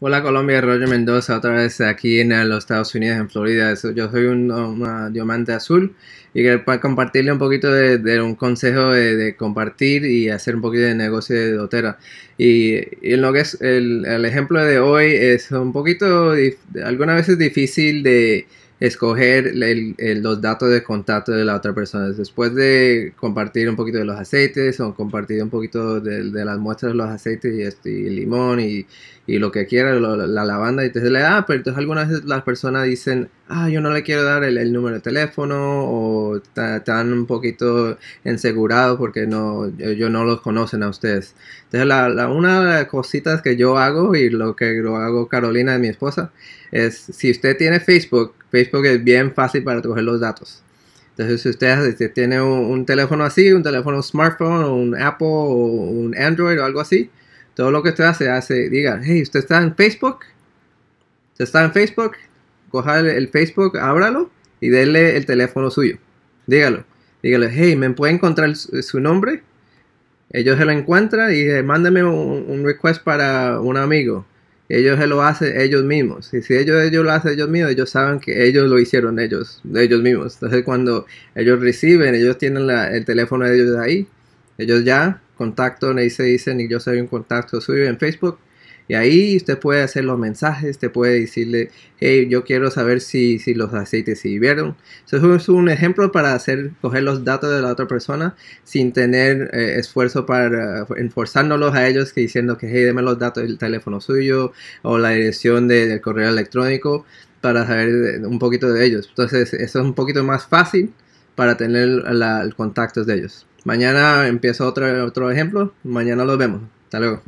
Hola Colombia, Roger Mendoza, otra vez aquí en eh, los Estados Unidos, en Florida. Yo soy un, ah, diamante azul y quiero compartirle un poquito de, un consejo de, compartir y hacer un poquito de negocio de dotera. Y, lo que es el, el, ejemplo de hoy es un poquito, algunas veces difícil de, escoger los datos de contacto de la otra persona. Después de compartir un poquito de los aceites o compartir un poquito de, las muestras de los aceites y, este limón y, lo que quiera, la lavanda, y entonces le ah, pero entonces algunas veces las personas dicen, ah, yo no le quiero dar el, número de teléfono o están un poquito ensegurados porque no, yo, no los conocen a ustedes. Entonces la, una de las cositas que yo hago y lo que lo hago Carolina, mi esposa, es si usted tiene Facebook, Facebook es bien fácil para coger los datos. Entonces, si usted tiene un, teléfono así, un teléfono smartphone, un Apple, o un Android o algo así, todo lo que usted hace, hace, diga, hey, usted está en Facebook, usted está en Facebook, coja el, Facebook, ábralo y déle el teléfono suyo. Dígalo, Dígalo, hey, ¿me puede encontrar su, nombre? Ellos se lo encuentran y eh, mándeme mándame un request para un amigo ellos se lo hacen ellos mismos. Y si ellos, lo hacen ellos mismos, ellos saben que ellos lo hicieron ellos, ellos mismos. Entonces cuando ellos reciben, ellos tienen el teléfono de ellos ahí. Ellos ya contactan y se dicen, y yo soy un contacto suyo en Facebook y ahí usted puede hacer los mensajes, usted puede decirle, hey, yo quiero saber si, los aceites sirvieron. Eso es un ejemplo para hacer, coger los datos de la otra persona sin tener eh, esfuerzo para enforzándolos a ellos que diciendo que, hey, deme los datos del teléfono suyo o la dirección del correo electrónico para saber un poquito de ellos. Entonces, eso es un poquito más fácil para tener los el de ellos. Mañana empiezo otro, otro ejemplo. Mañana los vemos. Hasta luego.